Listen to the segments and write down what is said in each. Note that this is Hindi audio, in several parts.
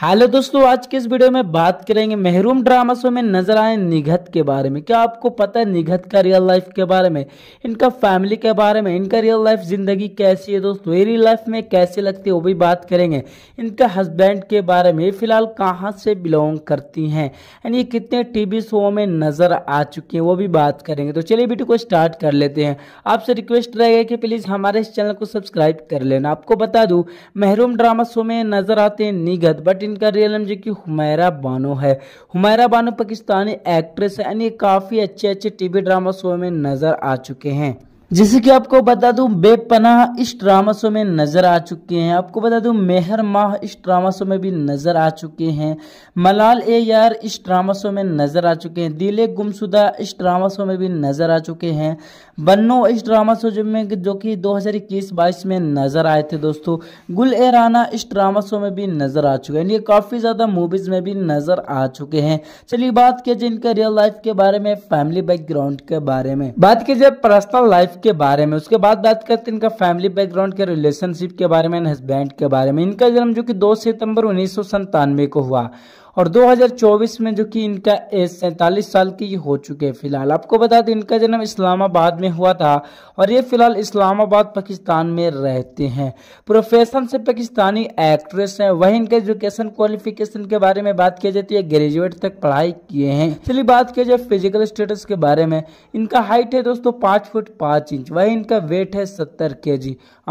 हेलो दोस्तों आज के इस वीडियो में बात करेंगे महरूम ड्रामा शो में नजर आए निगत के बारे में क्या आपको पता है निगत का रियल लाइफ के बारे में इनका फैमिली के बारे में इनका रियल लाइफ जिंदगी कैसी है दोस्तों ये रियल लाइफ में कैसे लगती है वो भी बात करेंगे इनका हस्बैंड के बारे में ये फिलहाल कहाँ से बिलोंग करती हैं एंड ये कितने टीवी शो में नजर आ चुकी हैं वो भी बात करेंगे तो चलिए वीडियो को स्टार्ट कर लेते हैं आपसे रिक्वेस्ट रहेगा कि प्लीज़ हमारे इस चैनल को सब्सक्राइब कर लेना आपको बता दूँ महरूम ड्रामा शो में नजर आते हैं निगत बट थर्टीन का रियल नाम जो कि हुमैरा बानो है हुमैरा बानो पाकिस्तानी एक्ट्रेस है यानी काफ़ी अच्छे अच्छे टीवी ड्रामा शो में नज़र आ चुके हैं जैसे कि आपको बता दूं बेपनाह इस ड्रामा शो में नज़र आ चुके हैं आपको बता दूं मेहर माह इस ड्रामा शो में भी नज़र आ चुके हैं मलाल ए यार इस ड्रामा शो में नज़र आ चुके हैं दिले गुमशुदा इस ड्रामा शो में भी नज़र आ चुके हैं बन्नो इस ड्रामा शो में जो कि 2021-22 में नज़र आए थे दोस्तों गुल ए राना इस ड्रामा शो में भी नज़र आ चुके हैं ये काफ़ी ज़्यादा मूवीज़ में भी नज़र आ चुके हैं चलिए बात कीजिए इनका इनके रियल लाइफ के बारे में फैमिली बैकग्राउंड के बारे में बात कीजिए पर्सनल लाइफ लाइफ के बारे में उसके बाद बात करते हैं इनका फैमिली बैकग्राउंड के रिलेशनशिप के बारे में हस्बैंड के बारे में इनका जन्म जो कि दो सितंबर उन्नीस को हुआ और 2024 में जो कि इनका एज सैंतालीस साल की हो चुके हैं फिलहाल आपको बता दें इनका जन्म इस्लामाबाद में हुआ था और ये फिलहाल इस्लामाबाद पाकिस्तान में रहते हैं प्रोफेशन से पाकिस्तानी एक्ट्रेस हैं वहीं इनके एजुकेशन क्वालिफिकेशन के बारे में बात की जाती है ग्रेजुएट तक पढ़ाई किए हैं चलिए बात की जाए फिजिकल स्टेटस के बारे में इनका हाइट है दोस्तों पाँच फुट पाँच इंच वही इनका वेट है सत्तर के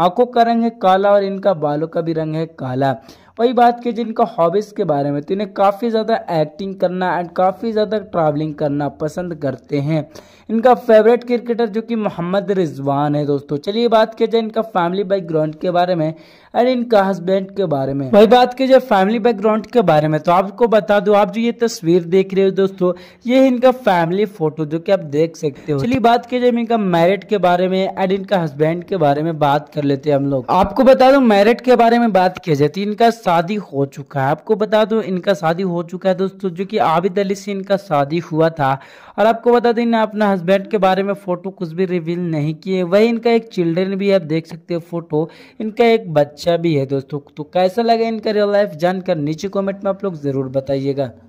आंखों का रंग है काला और इनका बालों का भी रंग है काला वही बात की इनका हॉबीज़ के बारे में तो इन्हें काफ़ी ज़्यादा एक्टिंग करना एंड काफ़ी ज़्यादा ट्रैवलिंग करना पसंद करते हैं इनका फेवरेट क्रिकेटर जो कि मोहम्मद रिजवान है दोस्तों चलिए बात की जाए इनका फैमिली बैकग्राउंड के बारे में एंड इनका हस्बैंड के बारे में वही बात की जाए फैमिली बैकग्राउंड के बारे में तो आपको बता दो आप जो ये तस्वीर देख रहे हो दोस्तों ये इनका फैमिली फोटो जो कि आप देख सकते हो चलिए बात की जाए इनका मैरिट के बारे में एंड इनका हस्बैंड के बारे में बात कर लेते हैं हम लोग आपको बता दो मैरिट के बारे में बात की जाए तो इनका शादी हो चुका है आपको बता दो इनका शादी हो चुका है दोस्तों जो कि आबिद अली से इनका शादी हुआ था और आपको बता दें इन्हें अपना हस्बैंड के बारे में फ़ोटो कुछ भी रिवील नहीं किए वही इनका एक चिल्ड्रन भी आप देख सकते हो फोटो इनका एक बच्चा भी है दोस्तों तो कैसा लगा इनका रियल लाइफ जानकर नीचे कॉमेंट में आप लोग ज़रूर बताइएगा